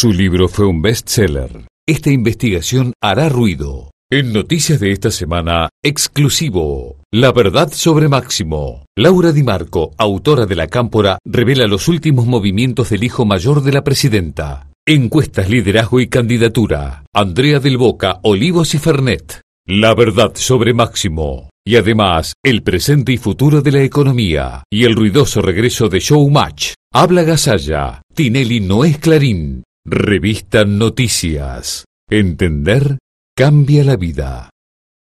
Su libro fue un bestseller. Esta investigación hará ruido. En noticias de esta semana, exclusivo. La verdad sobre Máximo. Laura Di Marco, autora de La Cámpora, revela los últimos movimientos del hijo mayor de la presidenta. Encuestas, liderazgo y candidatura. Andrea del Boca, Olivos y Fernet. La verdad sobre Máximo. Y además, el presente y futuro de la economía. Y el ruidoso regreso de Showmatch. Habla Gasalla. Tinelli no es Clarín. Revista Noticias. Entender cambia la vida.